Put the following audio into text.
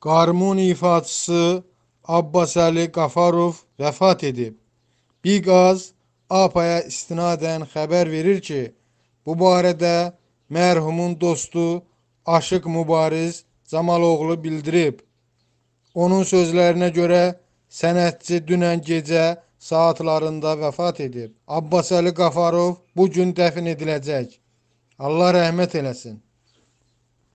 Qarmun ifaçısı Abbas Əli Qafarov vəfat edib. Biqaz APA-ya istinadən xəbər verir ki, bu barədə mərhumun dostu Aşıq Mübariz Camaloğlu bildirib. Onun sözlərinə görə sənətçi dünən gecə saatlarında vəfat edib. Abbas Əli Qafarov bu gün dəfn ediləcək. Allah rəhmət eləsin.